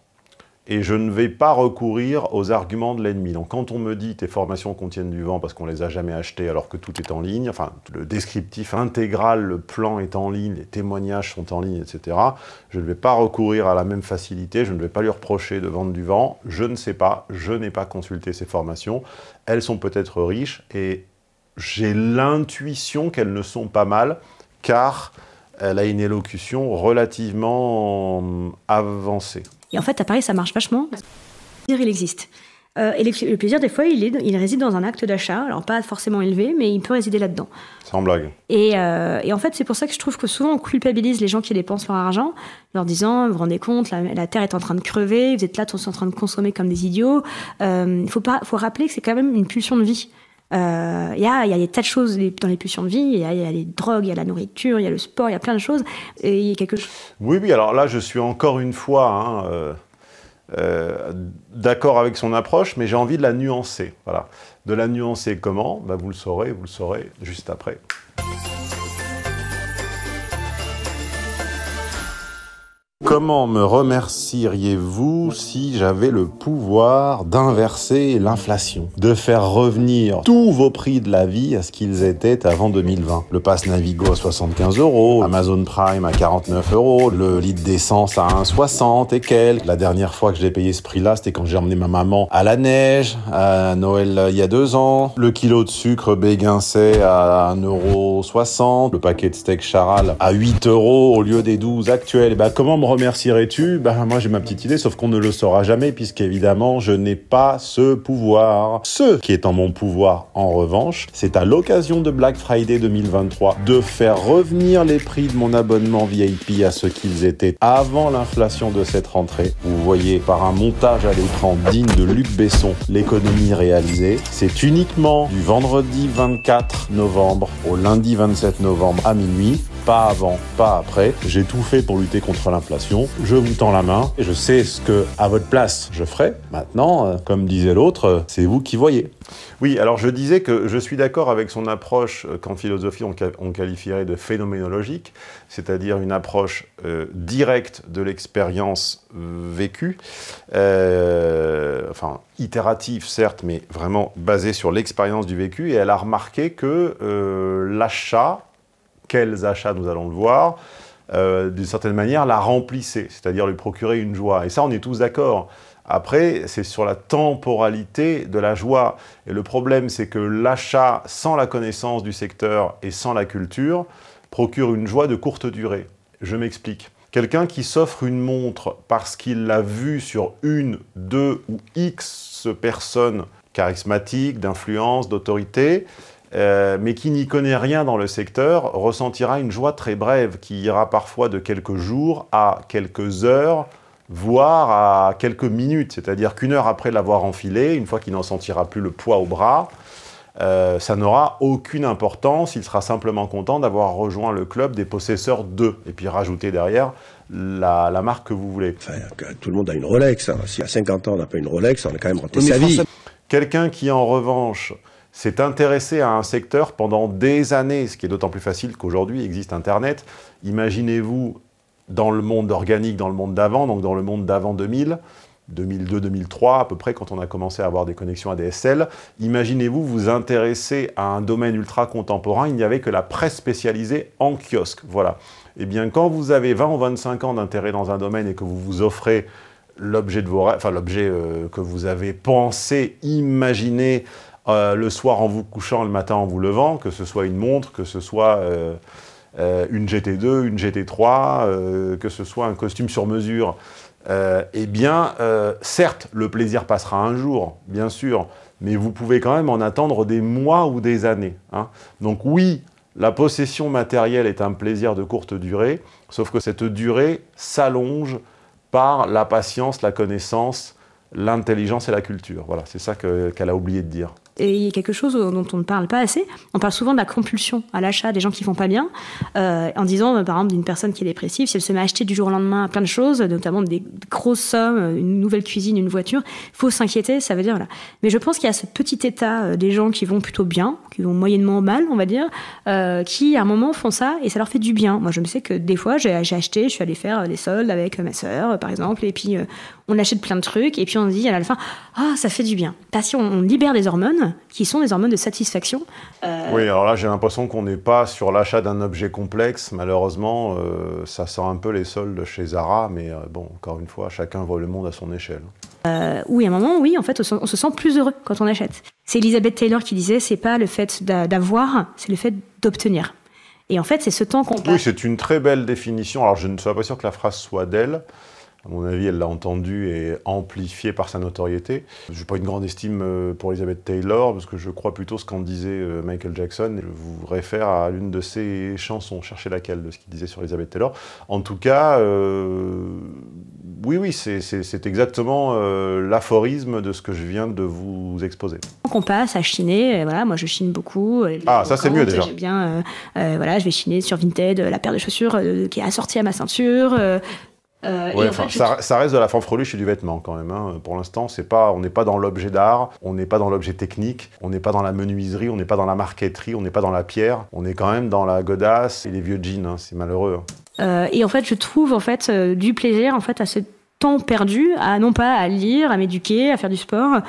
et je ne vais pas recourir aux arguments de l'ennemi. Donc quand on me dit tes formations contiennent du vent parce qu'on ne les a jamais achetées alors que tout est en ligne, enfin le descriptif intégral, le plan est en ligne, les témoignages sont en ligne, etc., je ne vais pas recourir à la même facilité, je ne vais pas lui reprocher de vendre du vent, je ne sais pas, je n'ai pas consulté ces formations, elles sont peut-être riches et j'ai l'intuition qu'elles ne sont pas mal car elle a une élocution relativement avancée.
Et en fait, à Paris, ça marche vachement. Le plaisir, il existe. Euh, et le plaisir, des fois, il, est, il réside dans un acte d'achat. Alors, pas forcément élevé, mais il peut résider là-dedans. Sans blague. Euh, et, en fait, c'est pour ça que je trouve que souvent, on culpabilise les gens qui dépensent leur argent, leur disant Vous vous rendez compte, la, terre est en train de crever, vous êtes là, tous en train de consommer comme des idiots. Il euh, faut, faut rappeler que c'est quand même une pulsion de vie. Euh, il y, a, y, a, des tas de choses dans les pulsions de vie, il y, a les drogues, il y a la nourriture, il y a le sport, il y a plein de choses. Et y quelque
Oui, oui, alors là, je suis encore une fois hein, euh, euh, d'accord avec son approche, mais j'ai envie de la nuancer. Voilà. De la nuancer comment bah, Vous le saurez, vous le saurez juste après. Comment me remercieriez-vous si j'avais le pouvoir d'inverser l'inflation, de faire revenir tous vos prix de la vie à ce qu'ils étaient avant 2020 Le pass Navigo à 75 euros, Amazon Prime à 49 euros, le litre d'essence à 1,60 et quelques. La dernière fois que j'ai payé ce prix-là, c'était quand j'ai emmené ma maman à la neige, à Noël euh, il y a deux ans. Le kilo de sucre Béguincet à 1,60 euros, le paquet de steak Charal à 8 euros au lieu des 12 actuels. Bah, comment remercierais-tu Ben moi j'ai ma petite idée, sauf qu'on ne le saura jamais puisqu'évidemment je n'ai pas ce pouvoir. Ce qui est en mon pouvoir en revanche, c'est à l'occasion de Black Friday 2023 de faire revenir les prix de mon abonnement VIP à ce qu'ils étaient avant l'inflation de cette rentrée. Vous voyez par un montage à l'écran digne de Luc Besson l'économie réalisée. C'est uniquement du vendredi 24 novembre au lundi 27 novembre à minuit, pas avant, pas après. J'ai tout fait pour lutter contre l'inflation. Je vous tends la main et je sais ce que, à votre place, je ferai. Maintenant, euh, comme disait l'autre, euh, c'est vous qui voyez. Oui, alors je disais que je suis d'accord avec son approche euh, qu'en philosophie on, qualifierait de phénoménologique, c'est-à-dire une approche directe de l'expérience vécue, enfin itérative certes, mais vraiment basée sur l'expérience du vécu, et elle a remarqué que l'achat, quels achats nous allons le voir, euh, d'une certaine manière, la remplissait, c'est-à-dire lui procurer une joie. Et ça, on est tous d'accord. Après, c'est sur la temporalité de la joie. Et le problème, c'est que l'achat sans la connaissance du secteur et sans la culture procure une joie de courte durée. Je m'explique. Quelqu'un qui s'offre une montre parce qu'il l'a vue sur une, deux ou X personnes charismatiques, d'influence, d'autorité, euh, mais qui n'y connaît rien dans le secteur, ressentira une joie très brève qui ira parfois de quelques jours à quelques heures, voire à quelques minutes. C'est-à-dire qu'une heure après l'avoir enfilé, une fois qu'il n'en sentira plus le poids au bras, euh, ça n'aura aucune importance, il sera simplement content d'avoir rejoint le club des possesseurs d'eux, et puis rajouter derrière la, marque que vous voulez. tout le monde a une Rolex, hein. si à 50 ans on n'a pas une Rolex, on a quand même rentré sa vie. Quelqu'un qui en revanche s'est intéressé à un secteur pendant des années, ce qui est d'autant plus facile qu'aujourd'hui existe Internet. Imaginez-vous dans le monde organique, dans le monde d'avant, donc dans le monde d'avant 2000, 2002-2003 à peu près, quand on a commencé à avoir des connexions ADSL, imaginez-vous vous intéresser à un domaine ultra contemporain, il n'y avait que la presse spécialisée en kiosque, voilà. Eh bien, quand vous avez 20 ou 25 ans d'intérêt dans un domaine et que vous vous offrez l'objet de vos enfin l'objet euh, que vous avez pensé, imaginé, euh, le soir en vous couchant, le matin en vous levant, que ce soit une montre, que ce soit euh, euh, une GT2, une GT3, que ce soit un costume sur mesure, eh bien, certes, le plaisir passera un jour, bien sûr, mais vous pouvez quand même en attendre des mois ou des années. Hein. Donc oui, la possession matérielle est un plaisir de courte durée, sauf que cette durée s'allonge par la patience, la connaissance, l'intelligence et la culture. Voilà, c'est ça qu'elle a oublié de dire.
Et il y a quelque chose dont on ne parle pas assez. On parle souvent de la compulsion à l'achat des gens qui font pas bien, euh, en disant, euh, par exemple, d'une personne qui est dépressive, si elle se met à acheter du jour au lendemain plein de choses, notamment des grosses sommes, une nouvelle cuisine, une voiture, faut s'inquiéter, ça veut dire Mais je pense qu'il y a ce petit état euh, des gens qui vont plutôt bien, qui vont moyennement mal, on va dire, qui à un moment font ça et ça leur fait du bien. Moi, je me sais que des fois, j'ai acheté, je suis allée faire des soldes avec ma sœur, par exemple, et puis on achète plein de trucs et puis on se dit à la fin, ah, ça fait du bien. Parce on libère des hormones qui sont des hormones de satisfaction. Euh, oui,
alors là j'ai l'impression qu'on n'est pas sur l'achat d'un objet complexe, malheureusement euh, ça sent un peu les soldes chez Zara, mais euh, bon, encore une fois, chacun voit le monde à son échelle.
oui, à un moment, oui, en fait, on se sent plus heureux quand on achète. C'est Elisabeth Taylor qui disait, c'est pas le fait d'avoir, c'est le fait d'obtenir. Et en fait, c'est ce temps qu'on Oui,
c'est une très belle définition. Alors, je ne suis pas sûr que la phrase soit d'elle, à mon avis, elle l'a entendu et amplifiée par sa notoriété. Je n'ai pas une grande estime euh, pour Elizabeth Taylor, parce que je crois plutôt ce qu'en disait euh, Michael Jackson. Je vous réfère à l'une de ses chansons, cherchez laquelle, de ce qu'il disait sur Elizabeth Taylor. En tout cas, euh, oui, oui, c'est exactement l'aphorisme de ce que je viens de vous exposer.
Qu'on passe à chiner, voilà, moi je chine beaucoup. Ah, ça c'est mieux déjà. Bien, voilà, je vais chiner sur Vinted la paire de chaussures qui est assortie à ma ceinture. Euh, ça,
reste de la fanfreluche et du vêtement quand même. Hein. Pour l'instant, pas, on n'est pas dans l'objet d'art, on n'est pas dans l'objet technique, on n'est pas dans la menuiserie, on n'est pas dans la marqueterie, on n'est pas dans la pierre, on est quand même dans la godasse et les vieux jeans. Hein. C'est malheureux.
Hein. Euh, et en fait, je trouve en fait euh, du plaisir en fait à ce temps perdu à non pas à lire, à m'éduquer, à faire du sport,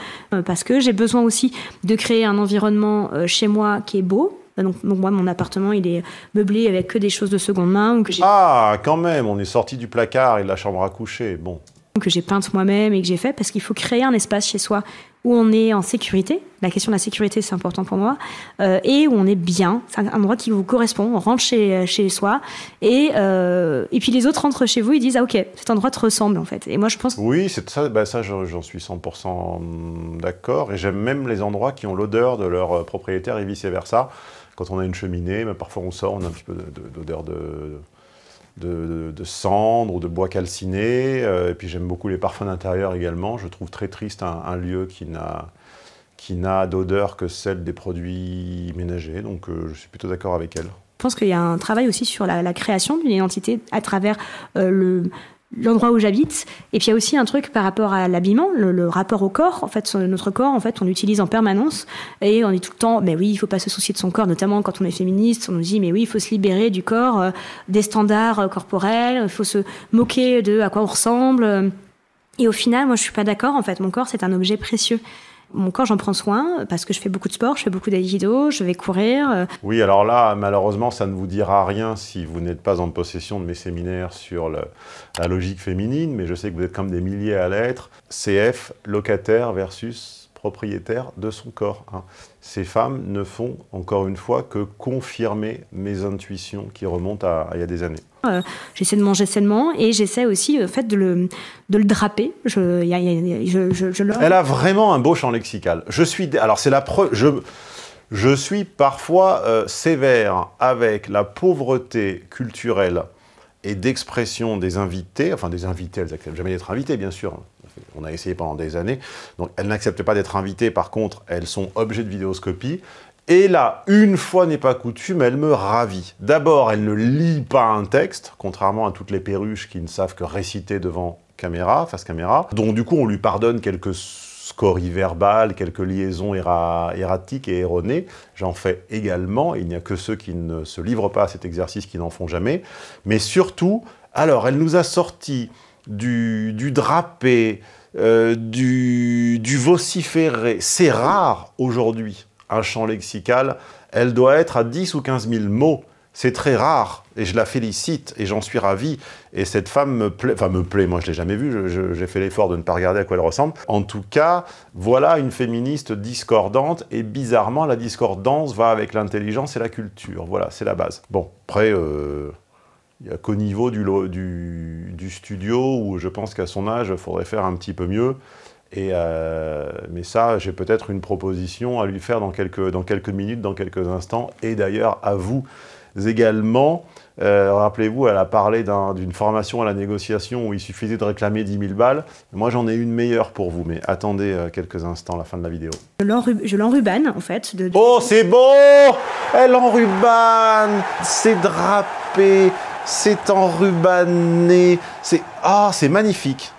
parce que j'ai besoin aussi de créer un environnement chez moi qui est beau, ah, donc, moi, mon appartement, il est meublé avec que des choses de seconde main. Ou que
ah, quand même, on est sorti du placard et de la chambre à coucher. Bon.
Que j'ai peinte moi-même et que j'ai fait parce qu'il faut créer un espace chez soi où on est en sécurité. La question de la sécurité, c'est important pour moi. Euh, et où on est bien. C'est un endroit qui vous correspond. On rentre chez, euh, chez soi. Et, euh, et puis les autres rentrent chez vous. et disent Ah, ok, cet endroit te ressemble, en fait. Et moi, je pense.
Oui, c'est ça, bah, ça j'en suis 100% d'accord. Et j'aime même les endroits qui ont l'odeur de leur propriétaire et vice-versa. Quand on a une cheminée, ben, parfois on sort, on a un petit peu d'odeur de, de, cendre ou de bois calciné. Euh, et puis j'aime beaucoup les parfums d'intérieur également. Je trouve très triste un, lieu qui n'a qui n'a d'odeur que celle des produits ménagers. Donc euh, je suis plutôt d'accord avec elle. Je
pense qu'il y a un travail aussi sur la, création d'une identité à travers euh, le, l'endroit où j'habite. Et puis il y a aussi un truc par rapport à l'habillement, le, rapport au corps. En fait, notre corps, en fait, on l'utilise en permanence et on est tout le temps. Mais ben oui, il faut pas se soucier de son corps, notamment quand on est féministe. On nous dit mais oui, il faut se libérer du corps, euh, des standards euh, corporels. Il faut se moquer de à quoi on ressemble. Et au final, moi, je suis pas d'accord. En fait, mon corps, c'est un objet précieux. Mon corps, j'en prends soin parce que je fais beaucoup de sport, je fais beaucoup d'aïkido, je vais courir. Euh.
Oui, alors là, malheureusement, ça ne vous dira rien si vous n'êtes pas en possession de mes séminaires sur la logique féminine, mais je sais que vous êtes comme des milliers à l'être. CF, locataire versus propriétaire de son corps. Hein. Ces femmes ne font, encore une fois, que confirmer mes intuitions qui remontent à, il y a des années.
Euh, j'essaie de manger sainement et j'essaie aussi en euh, fait, de, le, de le draper. Je, je, Elle a
vraiment un beau champ lexical. Je suis, alors c'est la Je... Je suis parfois euh, sévère avec la pauvreté culturelle et d'expression des invités, enfin des invités, elles n'acceptent jamais d'être invitées bien sûr, hein on a essayé pendant des années. Donc elle n'accepte pas d'être invitée, par contre, elles sont objets de vidéoscopie. Et là, une fois n'est pas coutume, elle me ravit. D'abord, elle ne lit pas un texte, contrairement à toutes les perruches qui ne savent que réciter devant caméra, face caméra. Donc du coup, on lui pardonne quelques scories verbales, quelques liaisons erratiques et erronées. J'en fais également, il n'y a que ceux qui ne se livrent pas à cet exercice qui n'en font jamais. Mais surtout, alors, elle nous a sorti du, drapé, euh, du, vociféré. C'est rare aujourd'hui, un champ lexical. Elle doit être à 10 ou 15 000 mots. C'est très rare, et je la félicite, et j'en suis ravi. Et cette femme me plaît, enfin me plaît, moi je ne l'ai jamais vue, j'ai fait l'effort de ne pas regarder à quoi elle ressemble. En tout cas, voilà une féministe discordante, et bizarrement, la discordance va avec l'intelligence et la culture. Voilà, c'est la base. Bon, après, euh, il n'y a qu'au niveau du, du, du, studio où je pense qu'à son âge, il faudrait faire un petit peu mieux. Et, euh, mais ça, j'ai peut-être une proposition à lui faire dans quelques, dans quelques minutes, dans quelques instants. Et d'ailleurs, à vous également. Euh, rappelez-vous, elle a parlé d'une formation à la négociation où il suffisait de réclamer 10 000 balles. Moi, j'en ai une meilleure pour vous, mais attendez euh, quelques instants, la fin de la vidéo.
Je l'enrubane, en fait. Oh, c'est beau Elle enrubane C'est drapé
c'est enrubanné, c'est ah, c'est magnifique.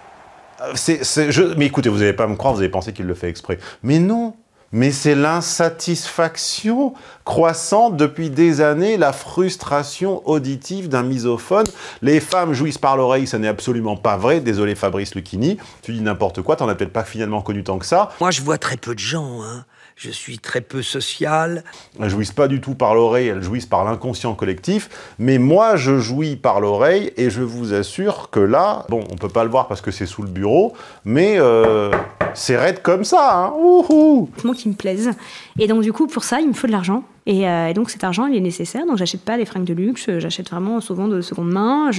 Euh, c'est, je... Mais écoutez, vous n'allez pas me croire, vous avez pensé qu'il le fait exprès. Mais non, mais c'est l'insatisfaction croissante depuis des années, la frustration auditive d'un misophone. Les femmes jouissent par l'oreille, ça n'est absolument pas vrai. Désolé Fabrice Lucchini, tu dis n'importe quoi, t'en as peut-être pas finalement connu tant que ça.
Moi je vois très peu de gens, hein je suis très peu
social. Elles jouissent pas du tout par l'oreille, elles jouissent par l'inconscient collectif, mais moi je jouis par l'oreille et je vous assure que là, bon, on peut pas le voir parce que c'est sous le bureau, mais euh, c'est raide comme ça, hein,
ouhou Moi qui me plaise, et donc, du coup, pour ça, il me faut de l'argent. Et, euh, donc, cet argent, il est nécessaire. Donc, j'achète pas des fringues de luxe, j'achète vraiment souvent de seconde main.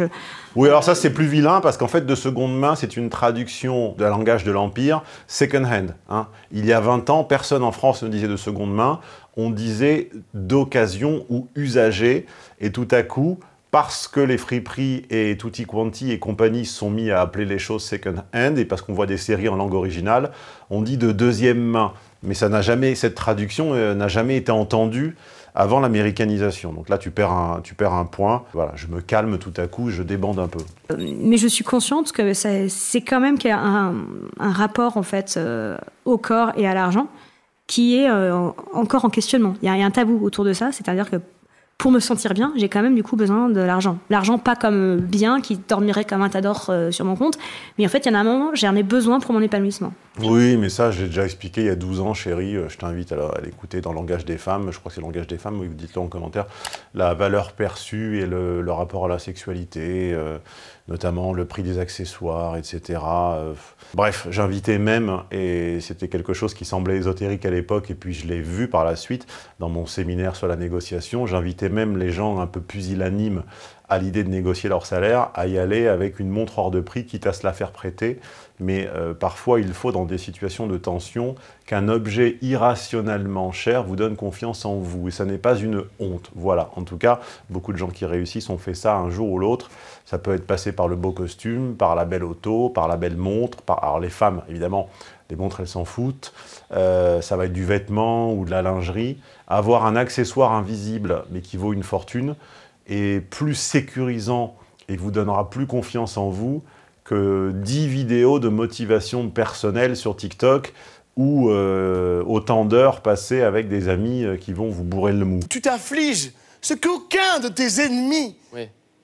Oui, alors ça, c'est plus vilain parce qu'en fait, de seconde main, c'est une traduction de la langage de l'Empire, second hand. Hein. Il y a 20 ans, personne en France ne disait de seconde main. On disait d'occasion ou usagé. Et tout à coup, parce que les friperies et Tutti Quanti et compagnie sont mis à appeler les choses second hand et parce qu'on voit des séries en langue originale, on dit de deuxième main. Mais ça n'a jamais, cette traduction euh, n'a jamais été entendue avant l'américanisation. Donc là, tu perds, un, tu perds un point. Voilà, je me calme tout à coup, je débande un peu. Euh, mais
je suis consciente que c'est quand même qu'il un, rapport en fait euh, au corps et à l'argent qui est encore en questionnement. Il y, il y a un tabou autour de ça, c'est-à-dire que pour me sentir bien, j'ai quand même du coup besoin de l'argent. L'argent pas comme bien qui dormirait comme un tas d'or euh, sur mon compte, mais en fait, il y en a un moment, j'en ai besoin pour mon épanouissement.
Oui, mais ça, j'ai déjà expliqué il y a 12 ans, chérie. Euh, je t'invite à, l'écouter dans Langage des femmes. Je crois que c'est Langage des femmes. Oui, vous dites-le en commentaire. La valeur perçue et le, rapport à la sexualité. Euh, notamment le prix des accessoires, etc. Euh, bref, j'invitais même, et c'était quelque chose qui semblait ésotérique à l'époque, et puis je l'ai vu par la suite dans mon séminaire sur la négociation, j'invitais même les gens un peu pusillanimes à l'idée de négocier leur salaire, à y aller avec une montre hors de prix, quitte à se la faire prêter, mais euh, parfois il faut, dans des situations de tension, qu'un objet irrationnellement cher vous donne confiance en vous. Et ça n'est pas une honte. Voilà, en tout cas, beaucoup de gens qui réussissent ont fait ça un jour ou l'autre. Ça peut être passé par le beau costume, par la belle auto, par la belle montre, par... alors les femmes, évidemment, les montres, elles s'en foutent. Euh, ça va être du vêtement ou de la lingerie. Avoir un accessoire invisible, mais qui vaut une fortune, est plus sécurisant et vous donnera plus confiance en vous que 10 vidéos de motivation personnelle sur TikTok ou euh, autant d'heures passées avec des amis euh, qui vont vous bourrer le mou.
Tu t'infliges ce qu'aucun de tes ennemis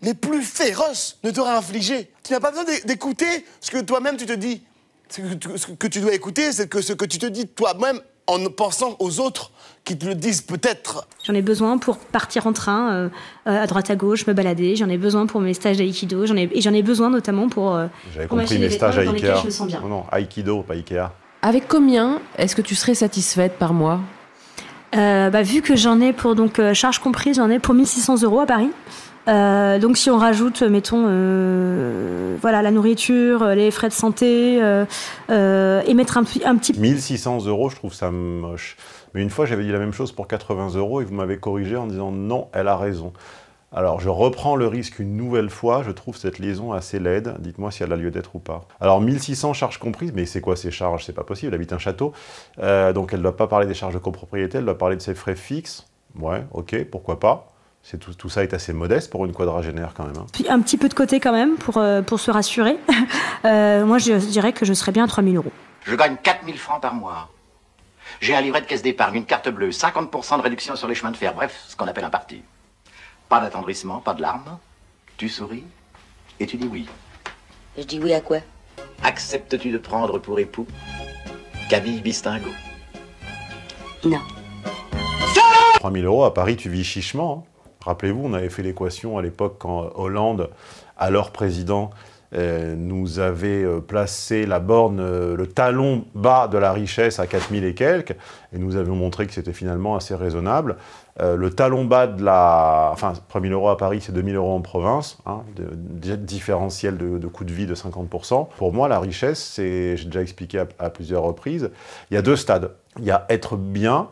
les plus féroces ne t'aura infligé. Tu n'as pas besoin d'écouter ce que toi-même tu te dis. Ce que tu dois écouter, c'est que ce que tu te dis toi-même en pensant aux autres
qui te le disent peut-être. J'en ai besoin pour partir en train euh, euh, à droite à gauche, me balader. J'en ai besoin pour mes stages d'aïkido. J'en ai, et j'en ai besoin notamment pour. Euh, J'avais compris mes stages à Ikea. Non, oh
non, aikido, pas Ikea.
Avec combien est-ce que tu serais satisfaite par mois bah, Vu que j'en ai pour donc charge comprise, j'en ai pour 1600 euros à Paris. Euh, donc si on rajoute, mettons, euh, voilà, la nourriture, les frais de santé, euh, et mettre un, un, petit...
1600 euros, je trouve ça moche. Mais une fois, j'avais dit la même chose pour 80 euros et vous m'avez corrigé en disant non, elle a raison. Alors je reprends le risque une nouvelle fois, je trouve cette liaison assez laide, dites-moi si elle a lieu d'être ou pas. Alors 1600 charges comprises, mais c'est quoi ces charges C'est pas possible, elle habite un château, donc elle ne doit pas parler des charges de copropriété, elle doit parler de ses frais fixes. Ouais, ok, pourquoi pas tout, tout, ça est assez modeste pour une quadragénaire
quand même. Hein. un petit peu de côté quand même pour, euh, pour se rassurer. Euh, moi, je dirais que je serais bien à 3000 euros.
Je gagne 4000 francs par mois. J'ai un livret de caisse d'épargne, une carte bleue, 50% de réduction sur les chemins de fer, bref, ce qu'on appelle un parti. Pas d'attendrissement, pas de larmes. Tu souris et tu dis oui. Je dis oui à quoi Acceptes-tu de prendre pour époux Camille Bistingo Non.
3000 euros à Paris, tu vis chichement. Hein. Rappelez-vous, on avait fait l'équation à l'époque quand Hollande, alors président, euh, nous avait euh, placé la borne, euh, le talon bas de la richesse à 4000 et quelques, et nous avions montré que c'était finalement assez raisonnable. le talon bas de la... Enfin, 3000 euros à Paris, c'est 2000 euros en province, hein, de, différentiel de, coût de vie de 50%. Pour moi, la richesse, c'est, j'ai déjà expliqué à plusieurs reprises, il y a deux stades. Il y a être bien,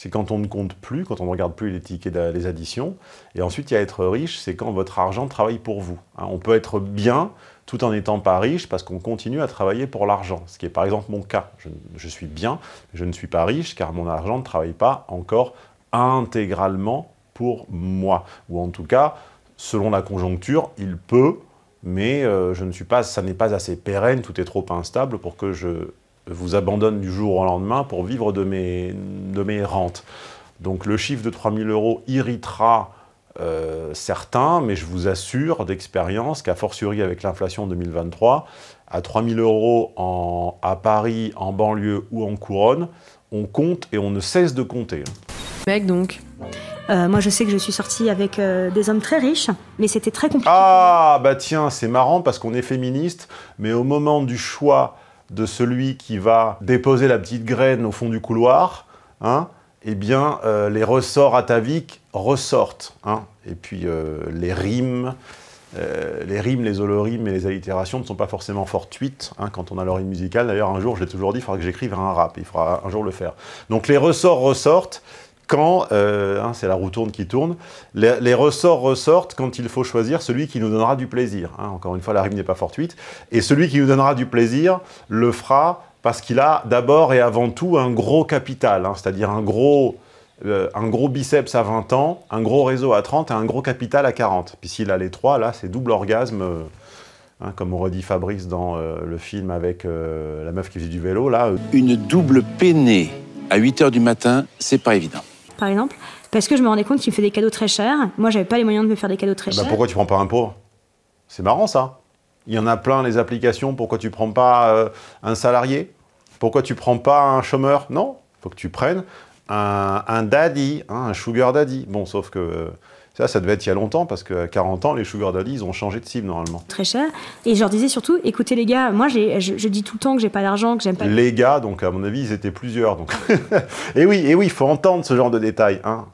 c'est quand on ne compte plus, quand on ne regarde plus les tickets, les additions. Et ensuite, il y a être riche, c'est quand votre argent travaille pour vous. Hein. on peut être bien tout en n'étant pas riche parce qu'on continue à travailler pour l'argent, ce qui est par exemple mon cas. Je, suis bien, je ne suis pas riche car mon argent ne travaille pas encore intégralement pour moi. Ou en tout cas, selon la conjoncture, il peut, mais euh, je ne suis pas, ça n'est pas assez pérenne, tout est trop instable pour que je vous abandonne du jour au lendemain pour vivre de mes, de mes rentes. Donc le chiffre de 3 000 euros irritera euh, certains, mais je vous assure d'expérience qu'à fortiori avec l'inflation 2023, à 3 000 euros en, à Paris, en banlieue ou en couronne, on compte et on ne cesse de compter.
Mec donc euh, moi, je sais que je suis sortie avec euh, des hommes très riches, mais c'était très compliqué.
Ah, bah tiens, c'est marrant parce qu'on est féministe, mais au moment du choix de celui qui va déposer la petite graine au fond du couloir, hein, eh bien, euh, les ressorts ataviques ressortent. Hein. Et puis, euh, euh, les rimes, les rimes, les olorimes et les allitérations ne sont pas forcément fortuites hein, quand on a rime musicale. D'ailleurs, un jour, je l'ai toujours dit, il faudra que j'écrive un rap, il faudra un jour le faire. Donc les ressorts ressortent, quand, euh, hein, c'est la roue tourne qui tourne, les, ressorts ressortent quand il faut choisir celui qui nous donnera du plaisir. Hein. encore une fois, la rime n'est pas fortuite. Et celui qui nous donnera du plaisir le fera parce qu'il a d'abord et avant tout un gros capital, hein. c'est-à-dire un gros... Euh, un gros biceps à 20 ans, un gros réseau à 30 et un gros capital à 40. Puis s'il a les trois, là, c'est double orgasme, euh, comme on redit Fabrice dans le film avec la meuf qui faisait du vélo, là. Une double peinée à 8 h du matin, c'est pas évident
par exemple, parce que je me rendais compte qu'il me fait des cadeaux très chers. Moi, j'avais pas les moyens de me faire des cadeaux très ah bah, chers. Bah pourquoi
tu prends pas un pauvre C'est marrant ça. Il y en a plein les applications. Pourquoi tu prends pas euh, un salarié Pourquoi tu prends pas un chômeur Non, faut que tu prennes un, daddy, hein, un sugar daddy. Bon, sauf que euh, ça, ça devait être il y a longtemps, parce qu'à 40 ans, les sugar d'Ali, ils ont changé de cible normalement.
Très cher. Et je leur disais surtout, écoutez les gars, moi je, dis tout le temps que j'ai pas d'argent, que j'aime pas.
Les gars, donc à mon avis, ils étaient plusieurs. Donc. et oui, et oui, il faut entendre ce genre de détails. Hein.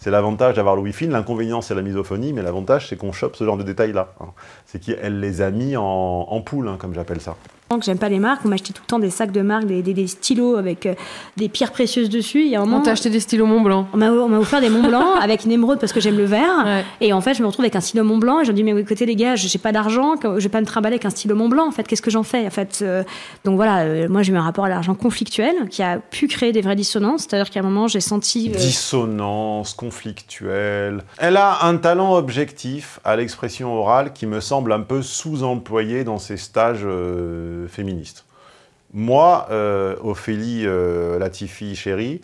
C'est l'avantage d'avoir le Wi-Fi, l'inconvénient c'est la misophonie, mais l'avantage c'est qu'on chope ce genre de détails-là. Hein. C'est qu'elle les a mis en, en poule, hein, comme j'appelle ça
que j'aime pas les marques. On m'achetait tout le temps des sacs de marques, des, des, stylos avec euh, des pierres précieuses dessus. Il y a un moment, on t'a acheté des stylos Mont Blanc. On m'a, offert des Mont Blanc avec une émeraude parce que j'aime le vert. Et en fait, je me retrouve avec un stylo Mont Blanc. Et je me dis, mais écoutez, les gars, j'ai pas d'argent, je vais pas me trimballer avec un stylo Mont Blanc. En fait, qu'est-ce que j'en fais En fait, euh, donc voilà, euh, moi j'ai eu un rapport à l'argent conflictuel qui a pu créer des vraies dissonances. C'est-à-dire qu'à un moment, j'ai senti.
Dissonance, conflictuelle. Elle a un talent objectif à l'expression orale qui me semble un peu sous-employé dans ses stages. Euh, féministe. Moi, euh, Ophélie euh, Latifi chérie,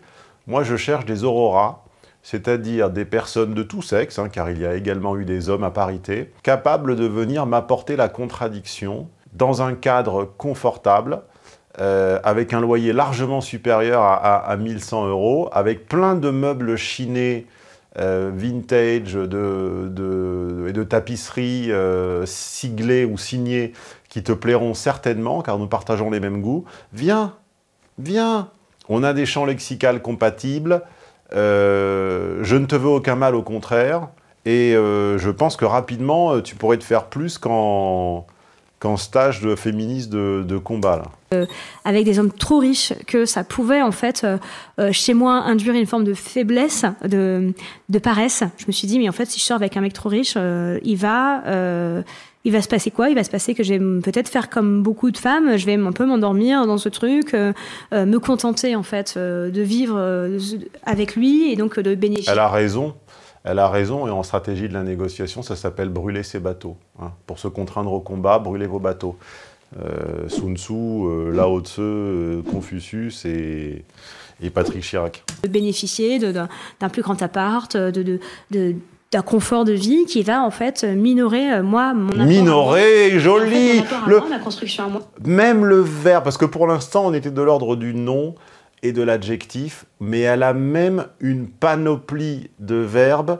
moi je cherche des auroras, c'est-à-dire des personnes de tout sexe, hein, car il y a également eu des hommes à parité, capables de venir m'apporter la contradiction dans un cadre confortable, avec un loyer largement supérieur à, 1100 euros, avec plein de meubles chinés, vintage de, et de tapisseries siglées ou signées qui te plairont certainement, car nous partageons les mêmes goûts. Viens, viens. On a des champs lexicales compatibles. Euh, je ne te veux aucun mal, au contraire. Et euh, je pense que rapidement, euh, tu pourrais te faire plus qu'en qu'en stage de féministe de, combat.
Euh, avec des hommes trop riches que ça pouvait en fait euh, euh, chez moi induire une forme de faiblesse, de, paresse. Je me suis dit mais en fait si je sors avec un mec trop riche, il va il va se passer quoi Il va se passer que je vais peut-être faire comme beaucoup de femmes, je vais un peu m'endormir dans ce truc, me contenter en fait de vivre avec lui et donc de bénéficier. Elle a
raison. Elle a raison, et en stratégie de la négociation, ça s'appelle brûler ses bateaux. Hein. Pour se contraindre au combat, brûlez vos bateaux. Euh, Sun Tzu, euh, Lao Tse, euh, Confucius et, et, Patrick Chirac.
De bénéficier d'un plus grand appart, de, d'un confort de vie qui va en fait minorer moi mon minorer joli construction
même le vert parce que pour l'instant on était de l'ordre du non et de l'adjectif, mais elle a même une panoplie de verbes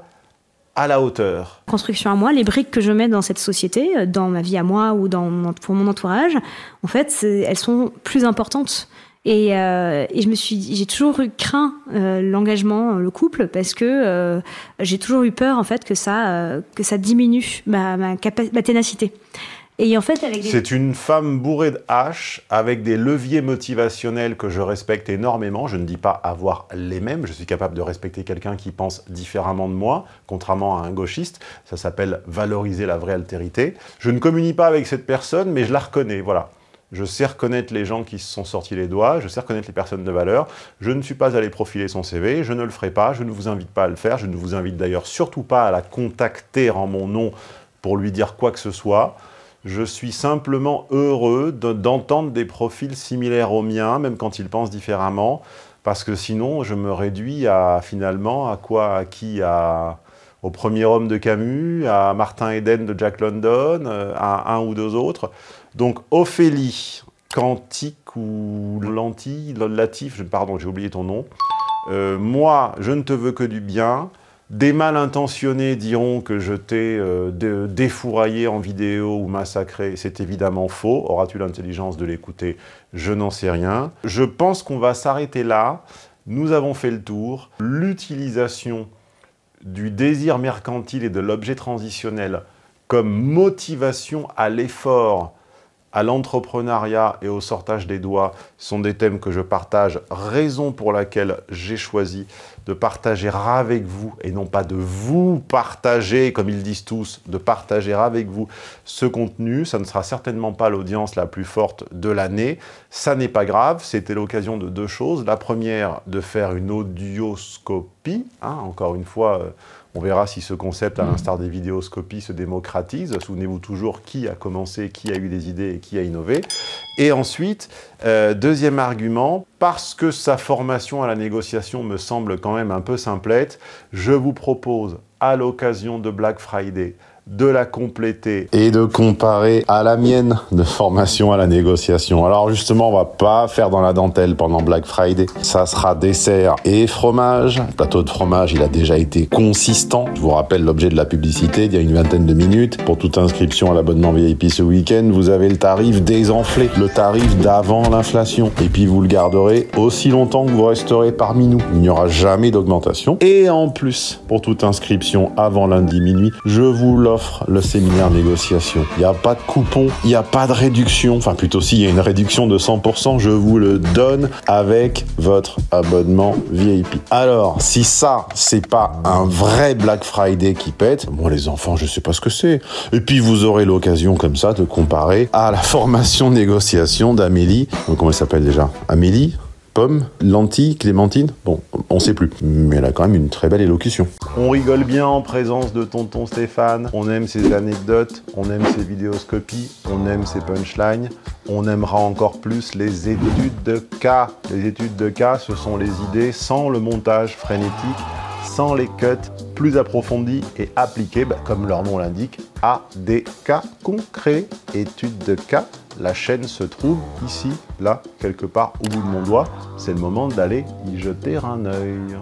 à la hauteur.
Construction à moi, les briques que je mets dans cette société, euh, dans ma vie à moi ou dans, pour mon entourage, en fait, elles sont plus importantes. Et, euh, et, je me suis, j'ai toujours eu craint euh, l'engagement, le couple, parce que j'ai toujours eu peur en fait que ça, que ça diminue ma, ma ténacité. C'est
une femme bourrée de haches, avec des leviers motivationnels que je respecte énormément. Je ne dis pas avoir les mêmes. Je suis capable de respecter quelqu'un qui pense différemment de moi, contrairement à un gauchiste. Ça s'appelle valoriser la vraie altérité. Je ne communie pas avec cette personne, mais je la reconnais. Voilà. Je sais reconnaître les gens qui se sont sortis les doigts, je sais reconnaître les personnes de valeur. Je ne suis pas allé profiler son CV, je ne le ferai pas, je ne vous invite pas à le faire, je ne vous invite d'ailleurs surtout pas à la contacter en mon nom pour lui dire quoi que ce soit. Je suis simplement heureux d'entendre des profils similaires aux miens, même quand ils pensent différemment, parce que sinon je me réduis à finalement à quoi, à qui, à, au premier homme de Camus, à Martin Eden de Jack London, euh, à un ou deux autres. Donc Ophélie, Quantique ou Lentille, Latif, pardon j'ai oublié ton nom, euh, moi je ne te veux que du bien, des mal intentionnés diront que je t'ai euh, défouraillé en vidéo ou massacré. C'est évidemment faux. Auras-tu l'intelligence de l'écouter Je n'en sais rien. Je pense qu'on va s'arrêter là. Nous avons fait le tour. L'utilisation du désir mercantile et de l'objet transitionnel comme motivation à l'effort, à l'entrepreneuriat et au sortage des doigts sont des thèmes que je partage, raison pour laquelle j'ai choisi de partager avec vous, et non pas de vous partager, comme ils disent tous, de partager avec vous ce contenu. Ça ne sera certainement pas l'audience la plus forte de l'année. Ça n'est pas grave, c'était l'occasion de deux choses. La première, de faire une audioscopie, hein, encore une fois... Euh, on verra si ce concept, à mm. l'instar des vidéoscopies, se démocratise. Souvenez-vous toujours qui a commencé, qui a eu des idées et qui a innové. Et ensuite, euh, deuxième argument, parce que sa formation à la négociation me semble quand même un peu simplette, je vous propose à l'occasion de Black Friday de la compléter et de comparer à la mienne de formation à la négociation. Alors justement, on va pas faire dans la dentelle pendant Black Friday. Ça sera dessert et fromage. Le plateau de fromage, il a déjà été consistant. Je vous rappelle l'objet de la publicité il y a une vingtaine de minutes. Pour toute inscription à l'abonnement VIP ce week-end, vous avez le tarif désenflé, le tarif d'avant l'inflation. Et puis vous le garderez aussi longtemps que vous resterez parmi nous. Il n'y aura jamais d'augmentation. Et en plus, pour toute inscription avant lundi minuit, je vous l'offre le séminaire négociation. Il n'y a pas de coupon, il n'y a pas de réduction. Enfin, plutôt si, il y a une réduction de 100%, je vous le donne avec votre abonnement VIP. Alors, si ça, c'est pas un vrai Black Friday qui pète, moi, les enfants, je sais pas ce que c'est. Et puis, vous aurez l'occasion comme ça de comparer à la formation négociation d'Amélie. Euh, comment elle s'appelle déjà Amélie pomme, lentille, clémentine. Bon, on sait plus. Mais elle a quand même une très belle élocution. On rigole bien en présence de tonton Stéphane. On aime ses anecdotes, on aime ses vidéoscopies, on aime ses punchlines. On aimera encore plus les études de cas. Les études de cas, ce sont les idées sans le montage frénétique sans les cuts, plus approfondis et appliqués, bah, comme leur nom l'indique, à des cas concrets, études de cas. La chaîne se trouve ici, là, quelque part au bout de mon doigt. C'est le moment d'aller y jeter un œil.